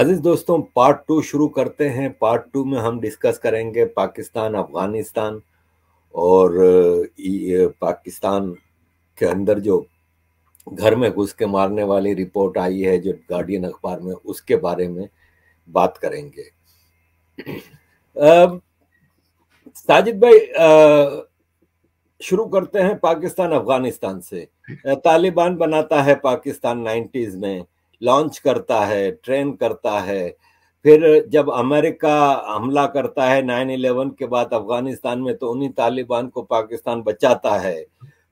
अजीज दोस्तों part two शुरू करते हैं पार्ट टू में हम डिस्कस करेंगे पाकिस्तान अफगानिस्तान और पाकिस्तान के अंदर जो घर में घुस के मारने वाली रिपोर्ट आई है जो गार्डियन अखबार में उसके बारे में बात करेंगे आ, साजिद भाई शुरू करते हैं पाकिस्तान अफगानिस्तान से तालिबान बनाता है पाकिस्तान नाइन्टीज में लॉन्च करता है ट्रेन करता है फिर जब अमेरिका हमला करता है नाइन इलेवन के बाद अफगानिस्तान में तो उन्हीं तालिबान को पाकिस्तान बचाता है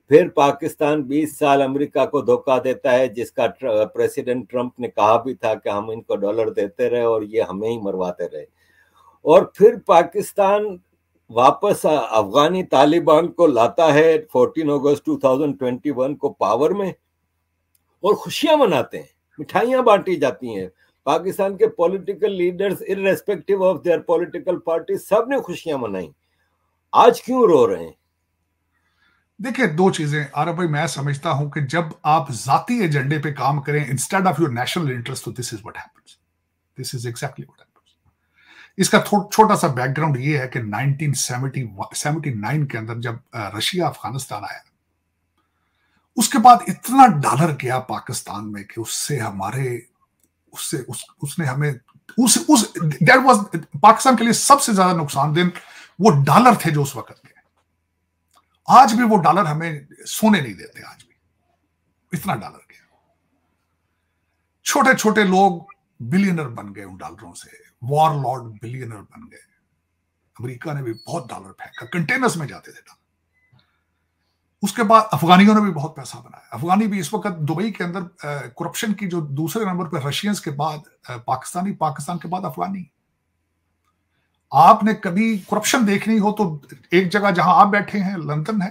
फिर पाकिस्तान 20 साल अमेरिका को धोखा देता है जिसका प्रेसिडेंट ट्रंप ने कहा भी था कि हम इनको डॉलर देते रहे और ये हमें ही मरवाते रहे और फिर पाकिस्तान वापस अफगानी तालिबान को लाता है 14 अगस्त 2021 को पावर में और खुशियां मनाते हैं मिठाइयां बांटी जाती हैं पाकिस्तान के political leaders irrespective of their political party सब ने खुशियां मनाई आज क्यों रो रहे हैं देखिए दो चीजें आरब भाई मैं समझता हूं कि जब आप जाति एजेंडे पे काम करें instead of your national interest तो this is what happens this is exactly what happens इसका छोटा सा बैकग्राउंड ये है कि 1979 के अंदर जब रशिया अफगानिस्तान आया उसके बाद इतना डॉलर गया पाकिस्तान में कि उससे हमारे उससे उस, उसने हमें उस उस देर वाज पाकिस्तान के लिए सबसे ज्यादा नुकसान दिन वो डॉलर थे जो उस वक्त के आज भी वो डॉलर हमें सोने नहीं देते आज भी इतना डॉलर गया छोटे छोटे लोग बिलियनर बन गए उन डॉलरों से वॉर लॉर्ड बिलियनर बन गए अमेरिका ने भी बहुत डॉलर फेंका कंटेनर्स में जाते थे डॉलर उसके बाद अफगानियों ने भी बहुत पैसा बनाया अफगानी भी इस वक्त दुबई के अंदर करप्शन की जो दूसरे नंबर पर रशियंस के बाद पाकिस्तानी पाकिस्तान के बाद अफगानी आपने कभी करप्शन देखनी हो तो एक जगह जहां आप बैठे हैं लंदन है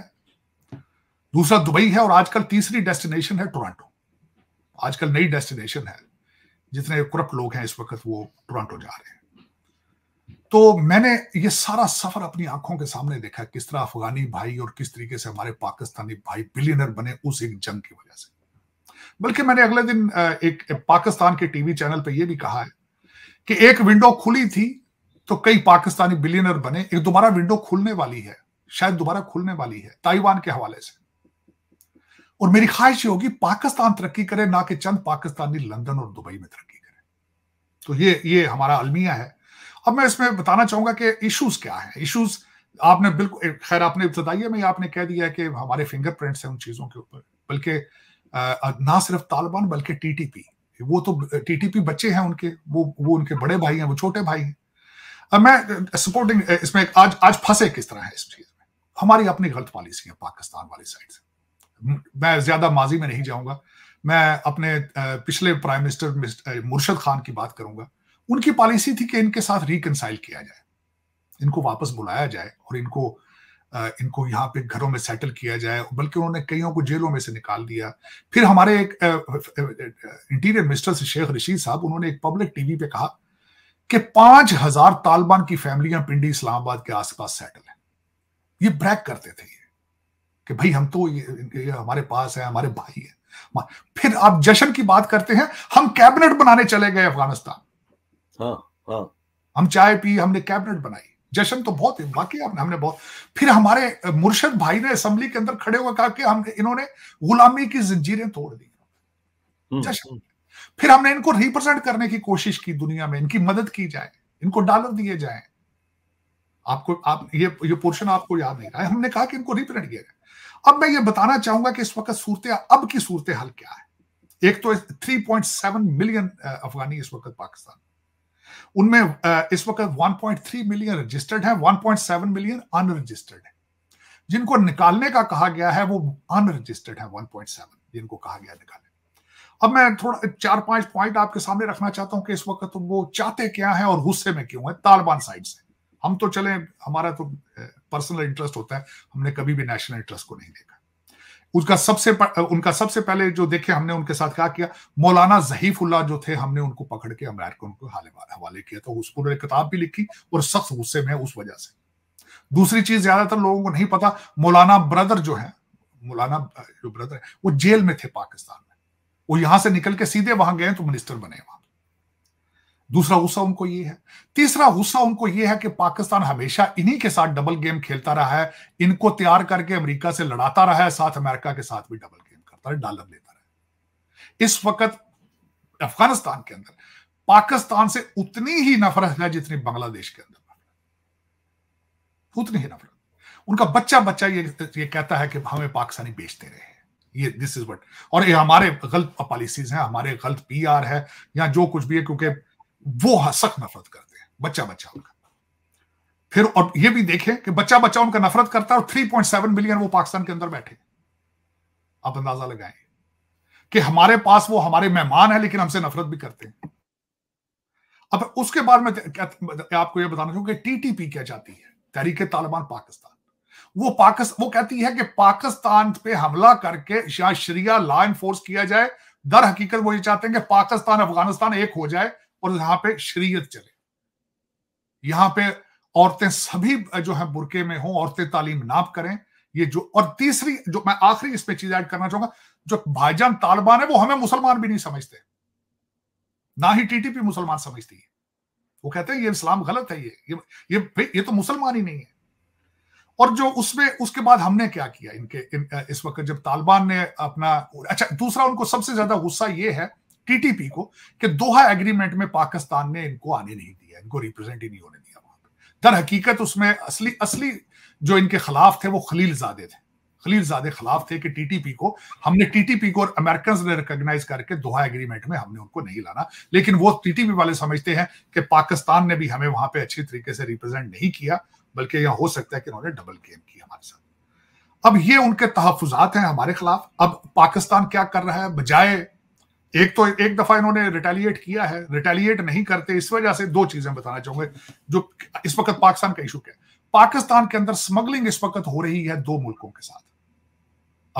दूसरा दुबई है और आजकल तीसरी डेस्टिनेशन है टोरंटो आजकल नई डेस्टिनेशन है जितने करप्ट लोग हैं इस वक्त वो टोरंटो जा रहे हैं तो मैंने ये सारा सफर अपनी आंखों के सामने देखा किस तरह अफगानी भाई और किस तरीके से हमारे पाकिस्तानी भाई बिलियनर बने उस एक जंग की वजह से बल्कि मैंने अगले दिन एक पाकिस्तान के टीवी चैनल पर यह भी कहा है कि एक विंडो खुली थी तो कई पाकिस्तानी बिलियनर बने एक दोबारा विंडो खुलने वाली है शायद दोबारा खुलने वाली है ताइवान के हवाले से और मेरी ख्वाहिश ये होगी पाकिस्तान तरक्की करे ना कि चंद पाकिस्तानी लंदन और दुबई में तरक्की करे तो ये ये हमारा अलमिया है अब मैं इसमें बताना चाहूंगा कि इश्यूज क्या है इश्यूज आपने बिल्कुल खैर आपने इब्तदाइये में आपने कह दिया कि हमारे फिंगरप्रिंट्स हैं उन चीजों के ऊपर बल्कि ना सिर्फ तालिबान बल्कि टीटीपी वो तो टीटीपी बच्चे हैं उनके वो वो उनके बड़े भाई हैं वो छोटे भाई हैं अब मैं सपोर्टिंग इसमें आज आज फंसे किस तरह है इस चीज में हमारी अपनी गलत पॉलिसी है पाकिस्तान वाली साइड से मैं ज्यादा माजी में नहीं जाऊंगा मैं अपने पिछले प्राइम मिनिस्टर मुर्शद खान की बात करूंगा उनकी पॉलिसी थी कि इनके साथ रिकनसाइल किया जाए इनको वापस बुलाया जाए और इनको इनको यहाँ पे घरों में सेटल किया जाए बल्कि उन्होंने कईयों को जेलों में से निकाल दिया फिर हमारे एक इंटीरियर मिनिस्टर शेख रशीद साहब उन्होंने एक पब्लिक टीवी पे कहा कि पांच हजार तालिबान की फैमिलियां पिंडी इस्लामाबाद के आसपास सेटल है ये ब्रैक करते थे ये कि भाई हम तो ये, ये हमारे पास है हमारे भाई है फिर आप जश्न की बात करते हैं हम कैबिनेट बनाने चले गए अफगानिस्तान हाँ, हाँ। हम चाय पी हमने कैबिनेट बनाई जश्न तो बहुत वाकई हमने हमने बहुत फिर हमारे मुर्शद भाई ने असेंबली के अंदर खड़े हुए कहा कि हम इन्होंने गुलामी की जंजीरें तोड़ दी हम्म, जश्न हम्म। फिर हमने इनको रिप्रेजेंट करने की कोशिश की दुनिया में इनकी मदद की जाए इनको डॉलर दिए जाए आपको आप ये ये पोर्शन आपको याद नहीं रहा है हमने कहा कि इनको रिप्रेजेंट किया जाए अब मैं ये बताना चाहूंगा कि इस वक्त सूरत अब की सूरत हाल क्या है एक तो 3.7 मिलियन अफगानी इस वक्त पाकिस्तान उनमें इस वक्त 1.3 मिलियन रजिस्टर्ड है 1.7 मिलियन अनरजिस्टर्ड है जिनको निकालने का कहा गया है वो अनरजिस्टर्ड है 1.7 जिनको कहा गया निकालने अब मैं थोड़ा चार पांच पॉइंट आपके सामने रखना चाहता हूं कि इस वक्त वो चाहते क्या है और गुस्से में क्यों है तालिबान साइड से हम तो चले हमारा तो पर्सनल इंटरेस्ट होता है हमने कभी भी नेशनल इंटरेस्ट को नहीं देखा उसका सबसे उनका सबसे पहले जो देखे हमने उनके साथ क्या किया मौलाना जहीफुल्ला जो थे हमने उनको पकड़ के अमेरिकन को हवाले किया तो उस पूरे किताब भी लिखी और सख्त गुस्से में उस वजह से दूसरी चीज ज्यादातर लोगों को नहीं पता मौलाना ब्रदर जो है मौलाना जो ब्रदर है वो जेल में थे पाकिस्तान में वो यहां से निकल के सीधे वहां गए तो मिनिस्टर बने वहां दूसरा गुस्सा उनको ये है तीसरा गुस्सा उनको ये है कि पाकिस्तान हमेशा इन्हीं के साथ डबल गेम खेलता रहा है इनको तैयार करके अमेरिका से लड़ाता रहा है साथ अमेरिका के साथ भी डबल गेम करता है डॉलर लेता रहा है इस वक्त अफगानिस्तान के अंदर पाकिस्तान से उतनी ही नफरत है जितनी बांग्लादेश के अंदर उतनी ही नफरत उनका बच्चा बच्चा ये ये कहता है कि हमें पाकिस्तानी बेचते रहे ये दिस इज वट और ये हमारे गलत पॉलिसीज हैं हमारे गलत पीआर है या जो कुछ भी है क्योंकि वो हसक नफरत करते हैं बच्चा बच्चा उनका फिर और ये भी देखें कि बच्चा बच्चा उनका नफरत करता है और 3.7 मिलियन वो पाकिस्तान के अंदर बैठे आप अंदाजा लगाएं कि हमारे पास वो हमारे मेहमान है लेकिन हमसे नफरत भी करते हैं अब उसके बाद में आपको यह बताना चाहूंगा टीटीपी क्या जाती है तहरीके तालिबान पाकिस्तान वो पाकिस्तान वो कहती है कि पाकिस्तान पे हमला करके या शरिया लॉ एनफोर्स किया जाए दर हकीकत वो ये चाहते हैं कि पाकिस्तान अफगानिस्तान एक हो जाए और यहाँ पे शरीयत चले यहाँ पे औरतें सभी जो है बुरके में हों औरतें तालीम नाप करें ये जो और तीसरी जो मैं आखिरी इस पे चीज ऐड करना चाहूंगा जो भाईजान तालिबान है वो हमें मुसलमान भी नहीं समझते ना ही टीटीपी मुसलमान समझती है वो कहते हैं ये इस्लाम गलत है ये ये ये, ये तो मुसलमान ही नहीं है और जो उसमें उसके बाद हमने क्या किया इनके इन, इस वक्त जब तालिबान ने अपना अच्छा दूसरा उनको सबसे ज्यादा गुस्सा ये है टीटीपी को कि दोहा एग्रीमेंट में पाकिस्तान ने इनको आने नहीं दिया इनको रिप्रेजेंट ही नहीं होने दिया वहां पर दर हकीकत उसमें असली असली जो इनके खिलाफ थे वो खलील जादे थे खलील जादे खिलाफ थे कि टीटीपी को हमने टीटीपी को और अमेरिकन ने रिकॉग्नाइज करके दोहा एग्रीमेंट में हमने उनको नहीं लाना लेकिन वो टीटीपी वाले समझते हैं कि पाकिस्तान ने भी हमें वहां पे अच्छी तरीके से रिप्रेजेंट नहीं किया बल्कि यह हो सकता है कि उन्होंने डबल गेम की हमारे साथ अब ये उनके तहफात हैं हमारे खिलाफ अब पाकिस्तान क्या कर रहा है बजाय एक तो एक दफा इन्होंने रिटेलिएट किया है रिटेलिएट नहीं करते इस वजह से दो चीजें बताना चाहूंगा जो इस वक्त पाकिस्तान का इशू क्या है पाकिस्तान के अंदर स्मगलिंग इस वक्त हो रही है दो मुल्कों के साथ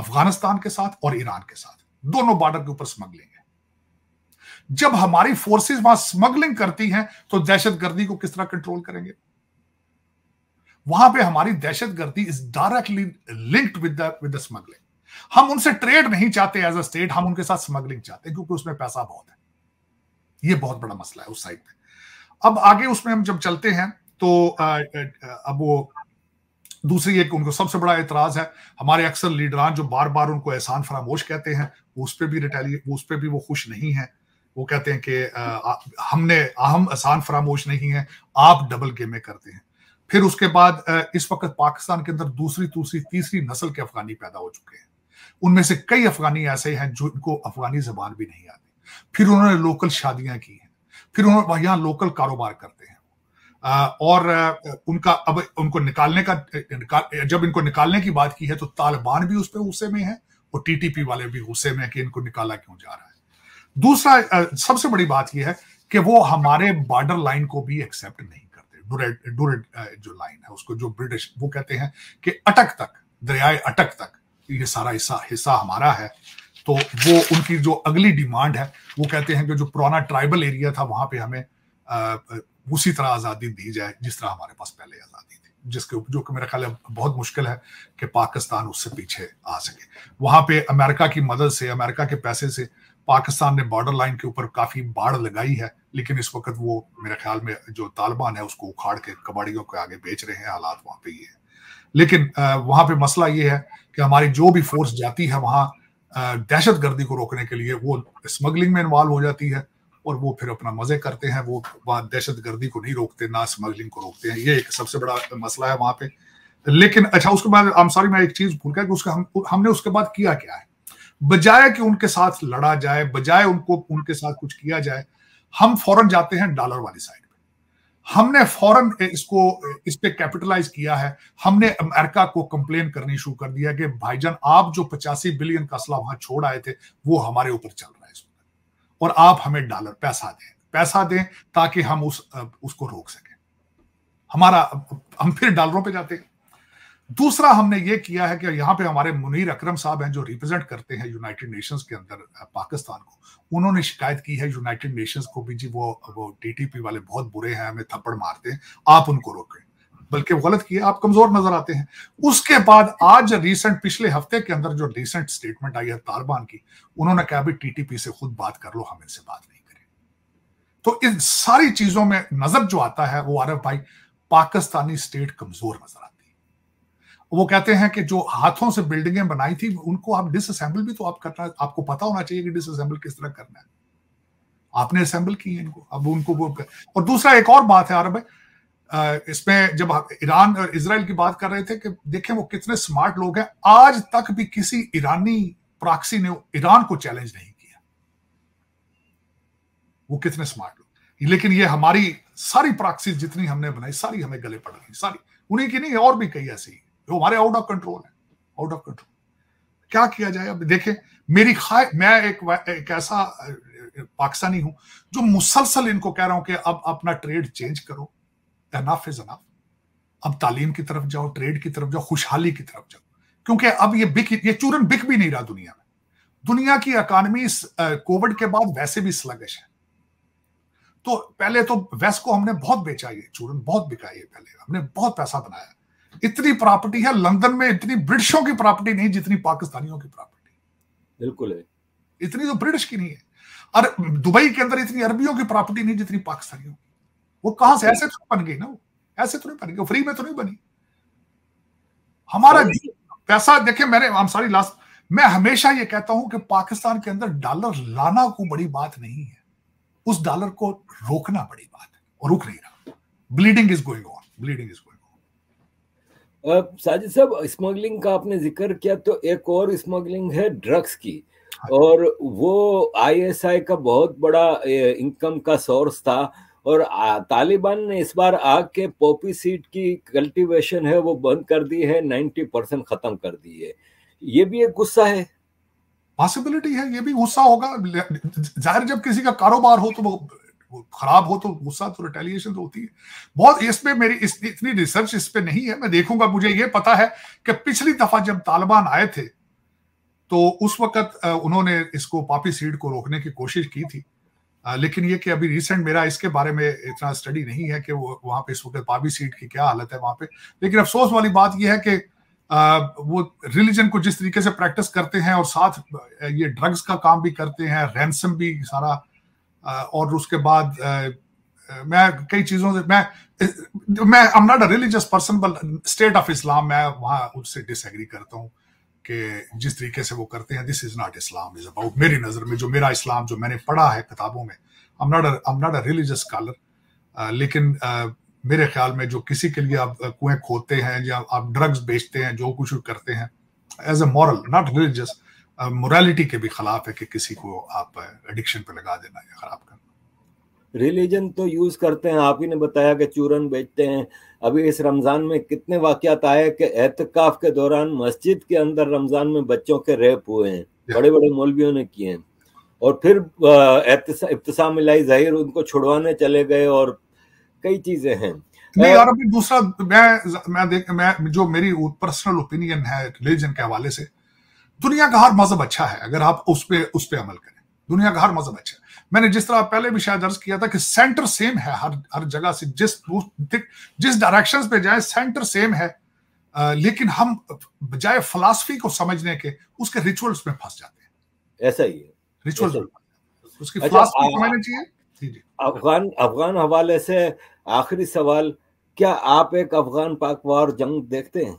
अफगानिस्तान के साथ और ईरान के साथ दोनों बॉर्डर के ऊपर स्मगलिंग है जब हमारी फोर्सेस वहां स्मगलिंग करती हैं तो दहशतगर्दी को किस तरह कंट्रोल करेंगे वहां पे हमारी दहशतगर्दी is directly linked with with the smuggling हम उनसे ट्रेड नहीं चाहते एज अ स्टेट हम उनके साथ स्मगलिंग चाहते हैं क्योंकि उसमें पैसा बहुत है ये बहुत बड़ा मसला है उस साइड पे अब आगे उसमें हम जब चलते हैं तो अब वो दूसरी एक उनको सबसे बड़ा एतराज है हमारे अक्सर लीडरान जो बार बार उनको एहसान फरामोश कहते हैं उस पर भी रिटेली उस पर भी वो खुश नहीं है वो कहते हैं कि हमने अहम आसान फरामोश नहीं है आप डबल गेमें करते हैं फिर उसके बाद इस वक्त पाकिस्तान के अंदर दूसरी दूसरी तीसरी नस्ल के अफगानी पैदा हो चुके हैं उनमें से कई अफगानी ऐसे हैं जो इनको अफगानी जबान भी नहीं आती फिर उन्होंने लोकल शादियां की हैं फिर उन्होंने यहाँ लोकल कारोबार करते हैं और उनका अब उनको निकालने का निकाल, जब इनको निकालने की बात की है तो तालिबान भी उस पर गुस्से में है और टीटीपी वाले भी गुस्से में कि इनको निकाला क्यों जा रहा है दूसरा सबसे बड़ी बात यह है कि वो हमारे बॉर्डर लाइन को भी एक्सेप्ट नहीं करते जो लाइन है उसको जो ब्रिटिश वो कहते हैं कि अटक तक दरियाए अटक तक ये सारा हिस्सा हिस्सा हमारा है तो वो उनकी जो अगली डिमांड है वो कहते हैं कि जो पुराना ट्राइबल एरिया था वहां पे हमें आ, उसी तरह आज़ादी दी जाए जिस तरह हमारे पास पहले आज़ादी थी जिसके जो कि मेरा ख्याल है बहुत मुश्किल है कि पाकिस्तान उससे पीछे आ सके वहां पे अमेरिका की मदद से अमेरिका के पैसे से पाकिस्तान ने बॉर्डर लाइन के ऊपर काफी बाढ़ लगाई है लेकिन इस वक्त वो मेरे ख्याल में जो तालिबान है उसको उखाड़ के कबाड़ियों के आगे बेच रहे हैं हालात वहां पे ये है लेकिन वहां पे मसला ये है कि हमारी जो भी फोर्स जाती है वहां दहशत गर्दी को रोकने के लिए वो स्मगलिंग में इन्वॉल्व हो जाती है और वो फिर अपना मजे करते हैं वो दहशत गर्दी को नहीं रोकते ना स्मगलिंग को रोकते हैं ये एक सबसे बड़ा मसला है वहां पे लेकिन अच्छा उसके बाद आई सॉरी मैं एक चीज भूल गया कि उसका हम हमने उसके बाद किया क्या है बजाय कि उनके साथ लड़ा जाए बजाय उनको उनके साथ कुछ किया जाए हम फौरन जाते हैं डॉलर वाली साइड हमने फॉरन इसको इस पर कैपिटलाइज किया है हमने अमेरिका को कंप्लेन करनी शुरू कर दिया कि भाईजान आप जो पचासी बिलियन का असला वहां छोड़ आए थे वो हमारे ऊपर चल रहा है इस और आप हमें डॉलर पैसा दें पैसा दें ताकि हम उस उसको रोक सकें हमारा हम फिर डॉलरों पे जाते हैं दूसरा हमने ये किया है कि यहाँ पे हमारे मुनीर अकरम साहब हैं जो रिप्रेजेंट करते हैं यूनाइटेड नेशंस के अंदर पाकिस्तान को उन्होंने शिकायत की है यूनाइटेड नेशंस को भी जी वो वो डीटीपी वाले बहुत बुरे हैं हमें थप्पड़ मारते हैं आप उनको रोकें बल्कि गलत किया आप कमजोर नजर आते हैं उसके बाद आज रिसेंट पिछले हफ्ते के अंदर जो रिसेंट स्टेटमेंट आई है तालिबान की उन्होंने कहा भी टीटीपी से खुद बात कर लो हम इनसे बात नहीं करें तो इन सारी चीजों में नजर जो आता है वो आरफ भाई पाकिस्तानी स्टेट कमजोर नजर आता है वो कहते हैं कि जो हाथों से बिल्डिंगें बनाई थी उनको आप डिसअसेंबल भी तो आप करना आपको पता होना चाहिए कि डिसअसेंबल किस तरह करना है आपने असेंबल की है इनको अब उनको वो और दूसरा एक और बात है अरब है इसमें जब ईरान और इसराइल की बात कर रहे थे कि देखें वो कितने स्मार्ट लोग हैं आज तक भी किसी ईरानी प्राक्सी ने ईरान को चैलेंज नहीं किया वो कितने स्मार्ट लोग लेकिन ये हमारी सारी प्राक्सी जितनी हमने बनाई सारी हमें गले पड़ रही सारी उन्हीं की नहीं और भी कई ऐसी हमारे आउट ऑफ कंट्रोल है आउट ऑफ कंट्रोल क्या किया जाए अब देखें मेरी खाए मैं एक, एक ऐसा पाकिस्तानी हूं जो मुसलसल इनको कह रहा हूं कि अब अपना ट्रेड चेंज करो एनाफ इज अनाफ अब तालीम की तरफ जाओ ट्रेड की तरफ जाओ खुशहाली की तरफ जाओ क्योंकि अब ये बिक ये चूरन बिक भी नहीं रहा दुनिया में दुनिया की अकानमी कोविड के बाद वैसे भी स्लगश है तो पहले तो वेस्ट को हमने बहुत बेचा ये चूरन बहुत बिका ये पहले हमने बहुत पैसा बनाया इतनी प्रॉपर्टी है लंदन में इतनी ब्रिटिशों की प्रॉपर्टी नहीं जितनी पाकिस्तानियों की प्रॉपर्टी बिल्कुल है इतनी तो ब्रिटिश की नहीं है और दुबई के अंदर इतनी अरबियों की प्रॉपर्टी नहीं जितनी पाकिस्तानियों की वो कहां से ऐसे तो बन गई ना वो ऐसे तो नहीं बन गई फ्री में तो नहीं बनी हमारा पैसा देखे मैंने सॉरी लास्ट मैं हमेशा ये कहता हूं कि पाकिस्तान के अंदर डॉलर लाना को बड़ी बात नहीं है उस डॉलर को रोकना बड़ी बात है और रुक नहीं रहा bleeding is going on bleeding is Sajid साहब स्मगलिंग का आपने जिक्र किया तो एक और स्मगलिंग है ड्रग्स की हाँ और वो आईएसआई का बहुत बड़ा इनकम का सोर्स था और तालिबान ने इस बार आग के पोपी सीड की कल्टीवेशन है वो बंद कर दी है नाइन्टी परसेंट खत्म कर दी है ये भी एक गुस्सा है पॉसिबिलिटी है ये भी गुस्सा होगा जाहिर जब किसी का कारोबार हो तो वो खराब हो तो गुस्सा तो रिटेलिएशन तो होती है बहुत इस पे मेरी इस, इतनी रिसर्च इस पे नहीं है मैं देखूंगा मुझे ये पता है कि पिछली दफा जब तालिबान आए थे तो उस वक्त उन्होंने इसको पापी सीड को रोकने की कोशिश की थी लेकिन ये कि अभी रिसेंट मेरा इसके बारे में इतना स्टडी नहीं है कि वो वहाँ पे इस वक्त पापी सीड की क्या हालत है वहाँ पे लेकिन अफसोस वाली बात यह है कि आ, वो रिलीजन को जिस तरीके से प्रैक्टिस करते हैं और साथ ये ड्रग्स का काम भी करते हैं रैनसम भी सारा और उसके बाद मैं कई चीजों से मैं मैं I am not a religious person but state of Islam मैं वहां उससे डिसएग्री करता हूँ कि जिस तरीके से वो करते हैं this is not Islam is about मेरी नजर में जो मेरा इस्लाम जो मैंने पढ़ा है किताबों में I am not I am not a religious scholar लेकिन मेरे ख्याल में जो किसी के लिए आप कुएं खोदते हैं या आप ड्रग्स बेचते हैं जो कुछ करते हैं as a moral not religious morality के भी खिलाफ है कि किसी को आप एडिक्शन पे लगा देना या खराब करना रिलीजन तो यूज करते हैं आप ही ने बताया कि चूरन बेचते हैं अभी इस रमजान में कितने वाकत आए कि एहतकाफ के दौरान मस्जिद के अंदर रमजान में बच्चों के रेप हुए हैं बड़े बड़े मौलवियों ने किए हैं और फिर इब्तसा मिलाई जाहिर उनको छुड़वाने चले गए और कई चीजें हैं नहीं और अभी दूसरा मैं मैं देख मैं जो मेरी पर्सनल ओपिनियन है रिलीजन के हवाले से दुनिया का हर मजहब अच्छा है अगर आप उस पर उस पर अमल करें दुनिया का हर मजहब अच्छा है मैंने जिस तरह पहले भी शायद अर्ज किया था कि सेंटर सेम है हर हर जगह से जिस जिस डायरेक्शन पे जाए सेंटर सेम है लेकिन हम बजाय फलासफी को समझने के उसके रिचुअल्स में फंस जाते हैं ऐसा ही है रिचुअल तो उसकी अच्छा, फिलासफी समझनी चाहिए अफगान अफगान हवाले से आखिरी सवाल क्या आप एक अफगान पाक वार जंग देखते हैं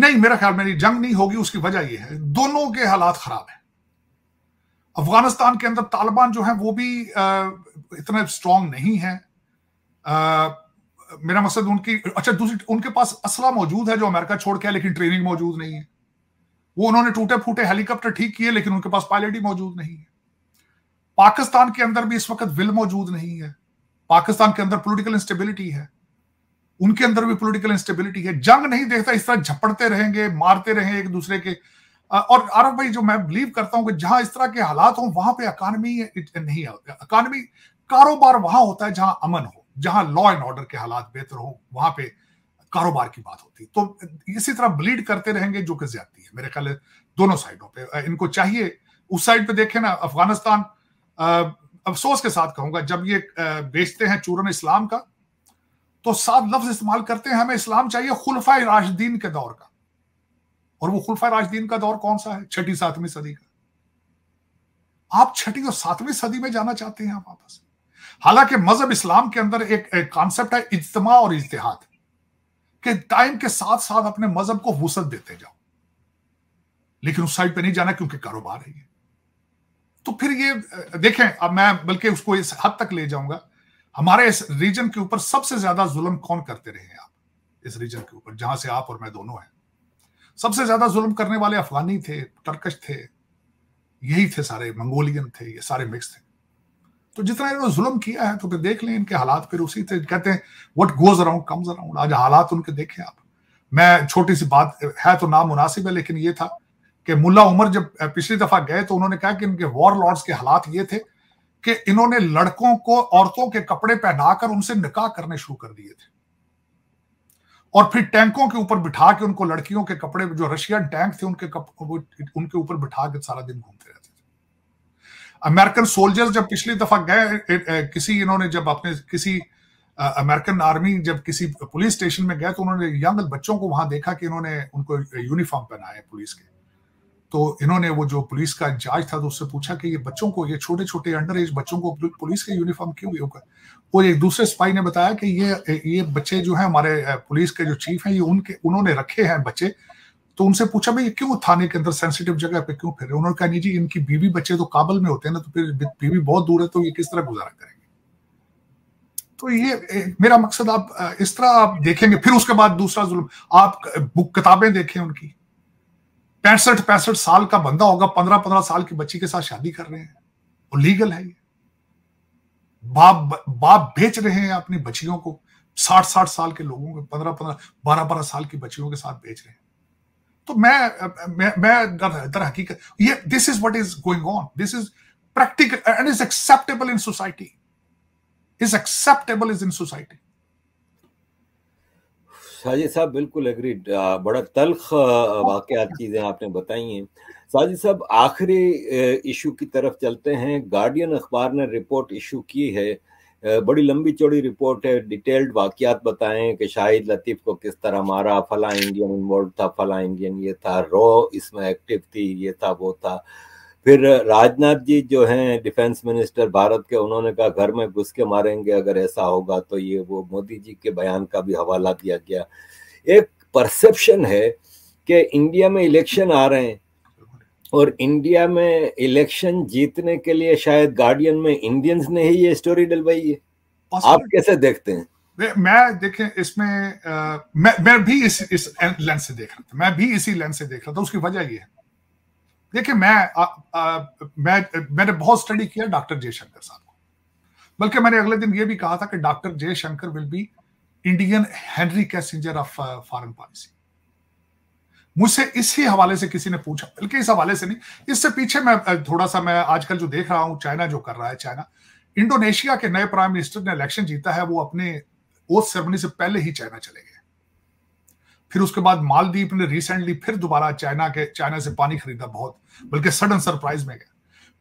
नहीं मेरा ख्याल मेरी जंग नहीं होगी उसकी वजह यह है दोनों के हालात खराब है अफगानिस्तान के अंदर तालिबान जो है वो भी इतने स्ट्रांग नहीं है आ, मेरा मकसद उनकी अच्छा दूसरी उनके पास असला मौजूद है जो अमेरिका छोड़ के लेकिन ट्रेनिंग मौजूद नहीं है वो उन्होंने टूटे फूटे हेलीकॉप्टर ठीक किए लेकिन उनके पास पायलट ही मौजूद नहीं है पाकिस्तान के अंदर भी इस वक्त विल मौजूद नहीं है पाकिस्तान के अंदर पॉलिटिकल इंस्टेबिलिटी है उनके अंदर भी पॉलिटिकल इंस्टेबिलिटी है जंग नहीं देखता इस तरह झपड़ते रहेंगे मारते रहेंगे एक दूसरे के और आरफ भाई जो मैं बिलीव करता हूं कि जहां इस तरह के हालात हो वहां पे अकानमी नहीं अकानमी कारोबार वहां होता है जहां अमन हो जहां लॉ एंड ऑर्डर के हालात बेहतर हो वहां पे कारोबार की बात होती तो इसी तरह ब्लीड करते रहेंगे जो कि ज्यादा है मेरे ख्याल दोनों साइडों पे इनको चाहिए उस साइड पे देखें ना अफगानिस्तान अफसोस के साथ कहूंगा जब ये बेचते हैं चूरन इस्लाम का तो साफ लफ्ज इस्तेमाल करते हैं हमें इस्लाम चाहिए खुलफा राशदीन के दौर का और वो खुलफा राशदीन का दौर कौन सा है छठी सातवीं सदी का आप छठी और सातवीं सदी में जाना चाहते हैं आप वापस हालांकि मजहब इस्लाम के अंदर एक कॉन्सेप्ट है इज्तमा और इज्तिहाद के टाइम के साथ साथ अपने मजहब को वसत देते जाओ लेकिन उस साइड पे नहीं जाना क्योंकि कारोबार है ये तो फिर ये देखें अब मैं बल्कि उसको इस हद तक ले जाऊंगा हमारे इस रीजन के ऊपर सबसे ज्यादा जुल्म कौन करते रहे हैं आप इस रीजन के ऊपर जहां से आप और मैं दोनों हैं सबसे ज्यादा जुल्म करने वाले अफगानी थे टर्कश थे यही थे सारे मंगोलियन थे ये सारे मिक्स थे तो जितना इन्होंने जुल्म किया है तो फिर देख लें इनके हालात फिर उसी थे कहते हैं what goes around comes around आज हालात उनके देखें आप मैं छोटी सी बात है तो नामुनासिब है लेकिन ये था कि मुल्ला उमर जब पिछली दफा गए तो उन्होंने कहा कि इनके वॉर लॉर्ड्स के हालात ये थे कि इन्होंने लड़कों को औरतों के कपड़े पहनाकर उनसे निकाह करने शुरू कर दिए थे और फिर टैंकों के ऊपर बिठा के उनको लड़कियों के कपड़े जो रशियन टैंक थे उनके कप, उनके ऊपर बिठा के सारा दिन घूमते रहते थे अमेरिकन सोल्जर्स जब पिछली दफा गए किसी इन्होंने जब अपने किसी अमेरिकन आर्मी जब किसी पुलिस स्टेशन में गए तो उन्होंने यंग बच्चों को वहां देखा कि इन्होंने उनको यूनिफॉर्म पहनाए पुलिस के तो इन्होंने वो जो पुलिस का इंचार्ज था तो उससे पूछा कि ये बच्चों को ये छोटे छोटे अंडर एज बच्चों को पुलिस के यूनिफॉर्म क्यों उपयोग कर और एक दूसरे स्पाई ने बताया कि ये ये बच्चे जो है हमारे पुलिस के जो चीफ हैं ये उनके उन्होंने रखे हैं बच्चे तो उनसे पूछा भाई क्यों थाने के अंदर सेंसिटिव जगह पे क्यों फिर उन्होंने कहा जी इनकी बीवी बच्चे तो काबल में होते हैं ना तो फिर बीवी बहुत दूर है तो ये किस तरह गुजारा करेंगे तो ये मेरा मकसद आप इस तरह आप देखेंगे फिर उसके बाद दूसरा जुल्म आप बुक किताबें देखें उनकी पैंसठ पैंसठ साल का बंदा होगा पंद्रह पंद्रह साल की बच्ची के साथ शादी कर रहे हैं वो लीगल है ये बाप बाप बेच रहे हैं अपनी बच्चियों को साठ साठ साल के लोगों को पंद्रह पंद्रह बारह बारह साल की बच्चियों के साथ बेच रहे हैं तो मैं मैं मैं दर हकीकत ये this is what is going on this is practical and is acceptable in society is acceptable is in society Sajid साहब बिल्कुल एग्री बड़ा तलख वाकत चीज़ें आपने बताई हैं साजिद साहब आखिरी इशू की तरफ चलते हैं गार्डियन अखबार ने रिपोर्ट इशू की है बड़ी लंबी चौड़ी रिपोर्ट है डिटेल्ड वाकयात बताएं कि शाहिद लतीफ़ को किस तरह मारा फला इंडियन इन्वॉल्व था फला इंडियन ये था रॉ इसमें एक्टिव थी ये था वो था फिर राजनाथ जी जो हैं डिफेंस मिनिस्टर भारत के उन्होंने कहा घर में घुस के मारेंगे अगर ऐसा होगा तो ये वो मोदी जी के बयान का भी हवाला दिया गया एक परसेप्शन है कि इंडिया में इलेक्शन आ रहे हैं और इंडिया में इलेक्शन जीतने के लिए शायद गार्डियन में इंडियंस ने ही ये स्टोरी डलवाई है आप कैसे देखते हैं मैं देखें इसमें मैं मैं भी इस इस लेंस से देख रहा था मैं भी इसी लेंस से देख रहा था उसकी वजह ये है देखिए मैं आ, आ, मैं मैंने बहुत स्टडी किया डॉक्टर जयशंकर साहब को बल्कि मैंने अगले दिन ये भी कहा था कि doctor Jaishankar will be Indian Henry Kissinger of foreign policy मुझसे इसी हवाले से किसी ने पूछा बल्कि इस हवाले से नहीं इससे पीछे मैं थोड़ा सा मैं आजकल जो देख रहा हूं चाइना जो कर रहा है चाइना इंडोनेशिया के नए प्राइम मिनिस्टर ने इलेक्शन जीता है वो अपने ओथ सेरेमनी से पहले ही चाइना चले गए फिर उसके बाद मालदीप ने रिसेंटली फिर दोबारा चाइना के चाइना से पानी खरीदा बहुत बल्कि सडन सरप्राइज में गया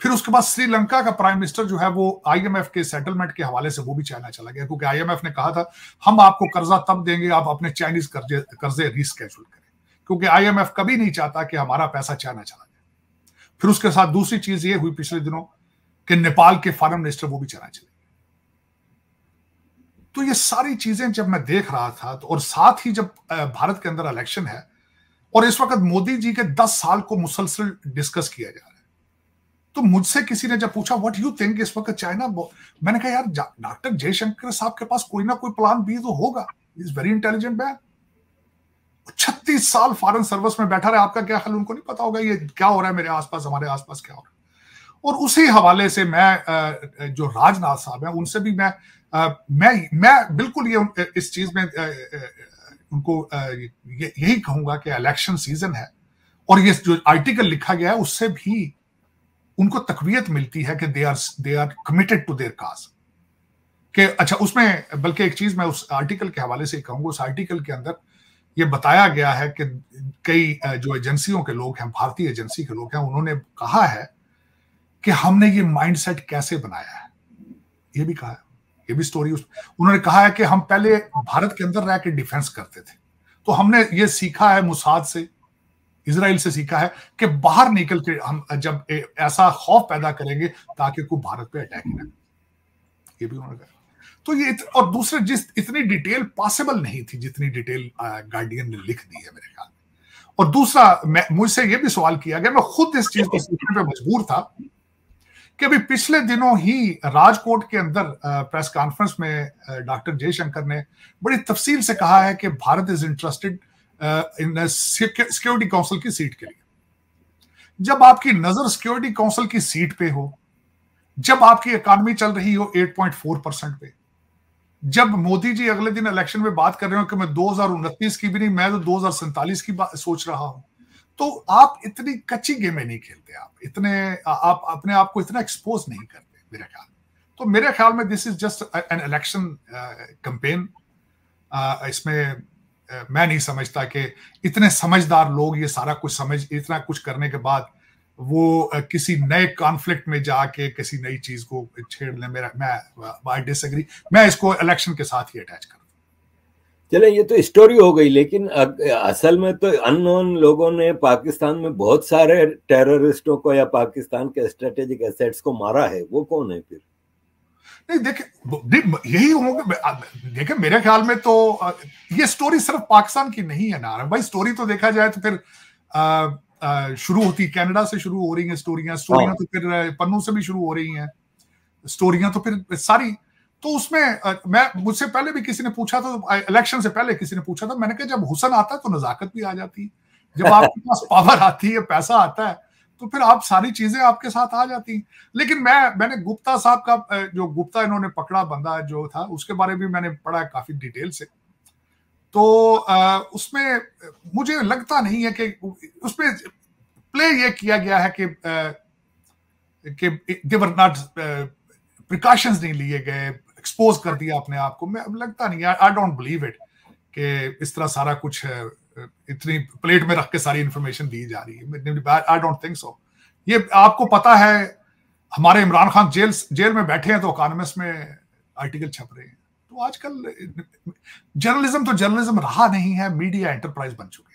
फिर उसके बाद श्रीलंका का प्राइम मिनिस्टर जो है वो आईएमएफ के सेटलमेंट के हवाले से वो भी चाइना चला गया क्योंकि आईएमएफ ने कहा था हम आपको कर्जा तब देंगे आप अपने चाइनीज कर्जे कर्जे रिस्केजुल करें क्योंकि आईएमएफ कभी नहीं चाहता कि हमारा पैसा चाइना चला जाए फिर उसके साथ दूसरी चीज ये हुई पिछले दिनों कि नेपाल के फॉरन मिनिस्टर वो भी चाइना चले तो ये सारी चीजें जब मैं देख रहा था तो और साथ ही जब भारत के अंदर इलेक्शन है और इस वक्त मोदी जी के दस साल को मुसलसल डिस्कस किया जा रहा है तो मुझसे किसी ने जब पूछा व्हाट यू थिंक इस वक्त चाइना मैंने कहा यार डॉक्टर जयशंकर साहब के पास कोई ना कोई प्लान भी तो होगा इज वेरी इंटेलिजेंट मैन छत्तीस साल फॉरन सर्विस में बैठा रहे आपका क्या हाल उनको नहीं पता होगा ये क्या हो रहा है मेरे आसपास हमारे आसपास क्या हो रहा है और उसी हवाले से मैं जो राजनाथ साहब हैं उनसे भी मैं मैं मैं बिल्कुल ये इस चीज में उनको यही कहूंगा कि इलेक्शन सीजन है और ये जो आर्टिकल लिखा गया है उससे भी उनको तकवीत मिलती है कि they are they are committed to their cause के अच्छा उसमें बल्कि एक चीज मैं उस आर्टिकल के हवाले से कहूंगा उस आर्टिकल के अंदर ये बताया गया है कि कई जो एजेंसियों के लोग हैं भारतीय एजेंसी के लोग हैं उन्होंने कहा है कि हमने ये माइंडसेट कैसे बनाया है ये भी कहा है ये भी स्टोरी उस उन्होंने कहा है कि हम पहले भारत के अंदर रह के डिफेंस करते थे तो हमने ये सीखा है मुसाद से इसराइल से सीखा है कि बाहर निकल के हम जब ऐसा खौफ पैदा करेंगे ताकि कोई भारत पे अटैक ना ये भी उन्होंने कहा तो ये इत, और दूसरे जिस इतनी डिटेल पॉसिबल नहीं थी जितनी डिटेल गार्डियन ने लिख दी है मेरे ख्याल और दूसरा मैं मुझसे ये भी सवाल किया गया मैं खुद इस चीज को सीखने पर मजबूर था कि अभी पिछले दिनों ही राजकोट के अंदर प्रेस कॉन्फ्रेंस में डॉक्टर जयशंकर ने बड़ी तफसील से कहा है कि Bharat is interested in security council की सीट के लिए जब आपकी नजर सिक्योरिटी काउंसिल की सीट पे हो जब आपकी इकॉनमी चल रही हो 8.4 परसेंट पे जब मोदी जी अगले दिन इलेक्शन में बात कर रहे हो कि मैं दो की भी नहीं मैं तो दो की सोच रहा हूं तो आप इतनी कच्ची गेमें नहीं खेलते आप इतने आप अपने आप को इतना एक्सपोज नहीं करते मेरे ख्याल तो मेरे ख्याल में this is just an election campaign इसमें uh, मैं नहीं समझता कि इतने समझदार लोग ये सारा कुछ समझ इतना कुछ करने के बाद वो uh, किसी नए कॉन्फ्लिक्ट में जाके किसी नई चीज को ले मेरा मैं आई डिसएग्री मैं इसको इलेक्शन के साथ ही अटैच कर चले ये तो स्टोरी हो गई लेकिन असल में तो अननोन लोगों ने पाकिस्तान में बहुत सारे टेररिस्टों को या पाकिस्तान के स्ट्रेटेजिक एसेट्स को मारा है वो कौन है फिर नहीं देखे यही होंगे देखे मेरे ख्याल में तो ये स्टोरी सिर्फ पाकिस्तान की नहीं है नारायण भाई स्टोरी तो देखा जाए तो फिर शुरू होती कनाडा से शुरू हो रही है स्टोरियां स्टोरियां तो फिर पन्नू से भी शुरू हो रही हैं स्टोरियां तो फिर सारी तो उसमें मैं मुझसे पहले भी किसी ने पूछा था इलेक्शन तो, से पहले किसी ने पूछा था मैंने कहा जब हुसन आता है तो नजाकत भी आ जाती है जब आपके पास पावर आती है पैसा आता है तो फिर आप सारी चीजें आपके साथ आ जाती लेकिन मैं मैंने गुप्ता साहब का जो गुप्ता इन्होंने पकड़ा बंदा जो था उसके बारे में मैंने पढ़ा है काफी डिटेल से तो उसमें मुझे लगता नहीं है कि उसमें प्ले ये किया गया है कि कि देवर नॉट प्रिकॉशंस नहीं लिए गए एक्सपोज कर दिया अपने आप को मैं लगता नहीं आई डोंट बिलीव इट कि इस तरह सारा कुछ इतनी प्लेट में रख के सारी इन्फॉर्मेशन दी जा रही है आई डोंट थिंक सो ये आपको पता है हमारे इमरान खान जेल जेल में बैठे हैं तो इकानमिस्ट में आर्टिकल छप रहे हैं तो आजकल जर्नलिज्म तो जर्नलिज्म रहा नहीं है मीडिया एंटरप्राइज बन चुके हैं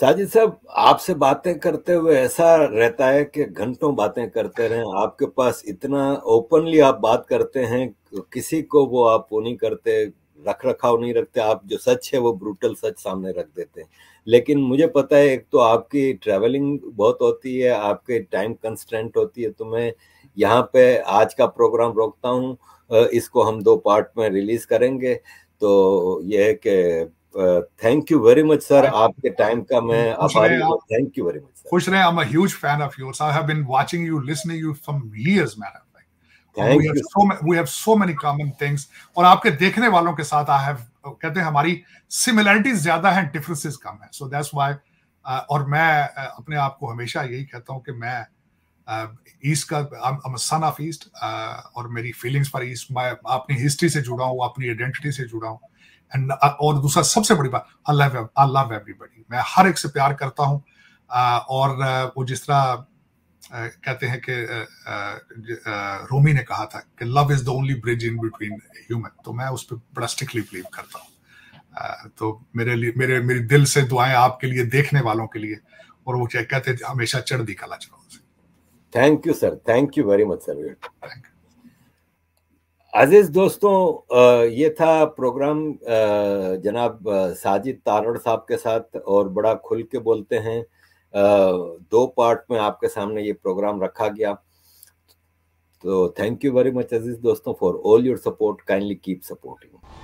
साजिद साहब आपसे बातें करते हुए ऐसा रहता है कि घंटों बातें करते रहें आपके पास इतना ओपनली आप बात करते हैं किसी को वो आप वो नहीं करते रख रखाव नहीं रखते आप जो सच है वो ब्रूटल सच सामने रख देते हैं लेकिन मुझे पता है एक तो आपकी ट्रैवलिंग बहुत होती है आपके टाइम कंस्टेंट होती है तो मैं यहाँ पे आज का प्रोग्राम रोकता हूँ इसको हम दो पार्ट में रिलीज करेंगे तो यह है कि thank you very much sir आपके टाइम का मैं आभारी हूं thank you very much sir खुश रहे I am a huge fan of yours I have been watching you listening you from years man Thank thank you so so we have so many common things और आपके देखने वालों के साथ I have कहते हैं हमारी सिमिलैरिटीज ज्यादा हैं डिफरेंसेस कम है सो दैट्स व्हाई और मैं uh, अपने आप को हमेशा यही कहता हूं कि मैं ईस्ट uh, का सन ऑफ ईस्ट और मेरी फीलिंग्स फॉर ईस्ट मैं अपनी हिस्ट्री से जुड़ा हूँ अपनी आइडेंटिटी से जुड़ा हूँ एंड uh, और दूसरा सबसे बड़ी बात I love I love everybody मैं हर एक से प्यार करता हूँ और वो जिस तरह कहते हैं कि रोमी ने कहा था कि love is the only bridge in between human तो मैं उस पर बड़ा स्ट्रिक्टली बिलीव करता हूँ तो मेरे लिए मेरे मेरे दिल से दुआएं आपके लिए देखने वालों के लिए और वो क्या कहते हमेशा चढ़ दी कला चढ़ाओ thank you sir thank you very much sir thank you अजीज दोस्तों ये था प्रोग्राम जनाब साजिद तारड़ साहब के साथ और बड़ा खुल के बोलते हैं दो पार्ट में आपके सामने ये प्रोग्राम रखा गया तो थैंक यू वेरी मच अजीज दोस्तों for all your support kindly keep supporting